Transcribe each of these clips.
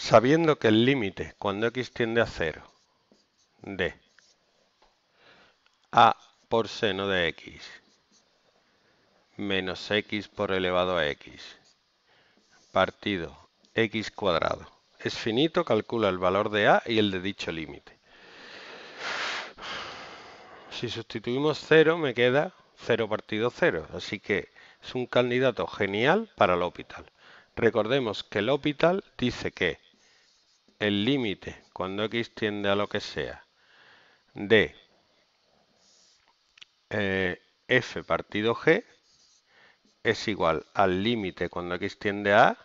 sabiendo que el límite cuando x tiende a 0 de a por seno de x menos x por elevado a x partido x cuadrado es finito, calcula el valor de a y el de dicho límite. Si sustituimos 0 me queda 0 partido 0, así que es un candidato genial para el hospital. Recordemos que el hospital dice que el límite cuando x tiende a lo que sea de eh, f partido g es igual al límite cuando x tiende a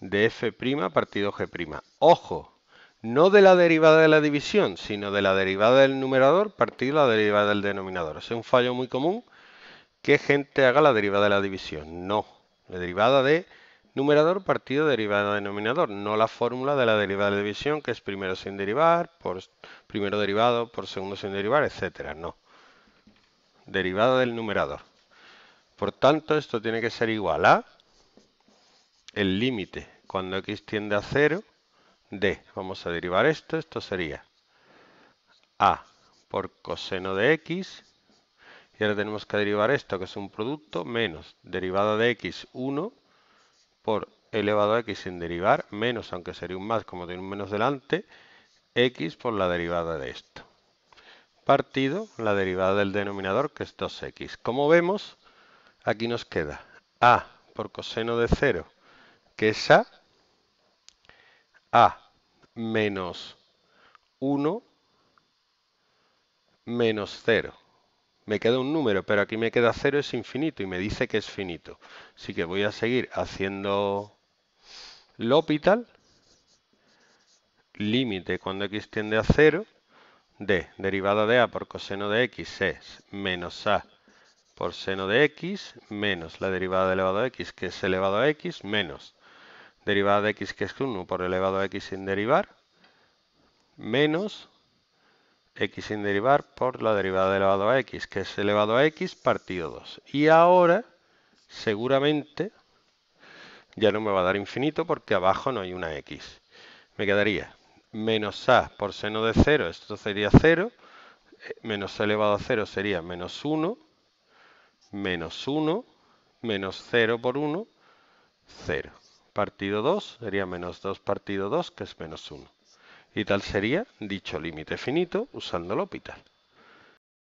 de f' partido g'. Ojo, no de la derivada de la división, sino de la derivada del numerador partido de la derivada del denominador. Es un fallo muy común que gente haga la derivada de la división. No, la derivada de Numerador partido derivada denominador, no la fórmula de la derivada de división que es primero sin derivar, por primero derivado, por segundo sin derivar, etcétera, no. Derivada del numerador. Por tanto, esto tiene que ser igual a el límite cuando x tiende a 0 de, vamos a derivar esto, esto sería a por coseno de x, y ahora tenemos que derivar esto, que es un producto, menos derivada de x, 1, por elevado a x sin derivar, menos, aunque sería un más como tiene un menos delante, x por la derivada de esto. Partido la derivada del denominador, que es 2x. Como vemos, aquí nos queda a por coseno de 0, que es a, a menos 1 menos 0 me queda un número, pero aquí me queda 0, es infinito y me dice que es finito. Así que voy a seguir haciendo L'Hopital, límite cuando x tiende a 0 de derivada de a por coseno de x es menos a por seno de x menos la derivada de elevado a x que es elevado a x menos derivada de x que es 1 por elevado a x sin derivar menos x sin derivar por la derivada elevado a x, que es elevado a x partido 2. Y ahora, seguramente, ya no me va a dar infinito porque abajo no hay una x. Me quedaría menos a por seno de 0, esto sería 0, eh, menos elevado a 0 sería menos 1, menos 1, menos 0 por 1, 0. Partido 2 sería menos 2 partido 2, que es menos 1 y tal sería dicho límite finito usando L'Hopital.